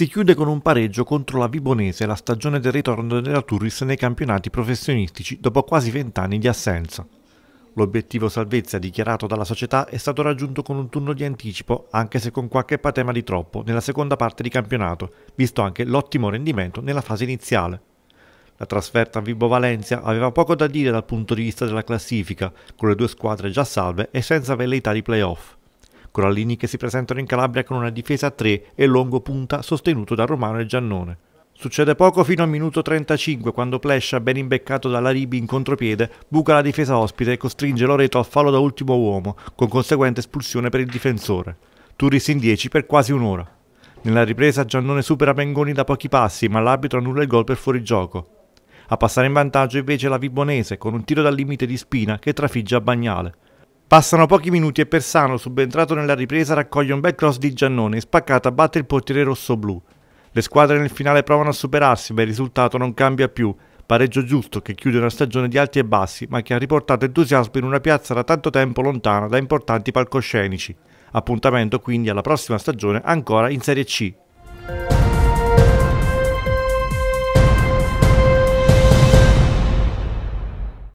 Si chiude con un pareggio contro la Vibonese la stagione del ritorno della Turris nei campionati professionistici dopo quasi vent'anni di assenza. L'obiettivo salvezza dichiarato dalla società è stato raggiunto con un turno di anticipo, anche se con qualche patema di troppo, nella seconda parte di campionato, visto anche l'ottimo rendimento nella fase iniziale. La trasferta a Vibo Valencia aveva poco da dire dal punto di vista della classifica, con le due squadre già salve e senza velleità di playoff. Corallini che si presentano in Calabria con una difesa a 3 e lungo punta sostenuto da Romano e Giannone. Succede poco fino al minuto 35 quando Plescia, ben imbeccato dalla Ribi in contropiede, buca la difesa ospite e costringe Loreto al fallo da ultimo uomo, con conseguente espulsione per il difensore. Turis in 10 per quasi un'ora. Nella ripresa Giannone supera Mengoni da pochi passi, ma l'arbitro annulla il gol per fuorigioco. A passare in vantaggio invece la Vibonese con un tiro dal limite di Spina che trafigge a Bagnale. Passano pochi minuti e Persano, subentrato nella ripresa, raccoglie un bel cross di Giannone, e spaccata batte il portiere rosso-blu. Le squadre nel finale provano a superarsi, ma il risultato non cambia più. Pareggio giusto che chiude una stagione di alti e bassi, ma che ha riportato entusiasmo in una piazza da tanto tempo lontana da importanti palcoscenici. Appuntamento quindi alla prossima stagione ancora in Serie C.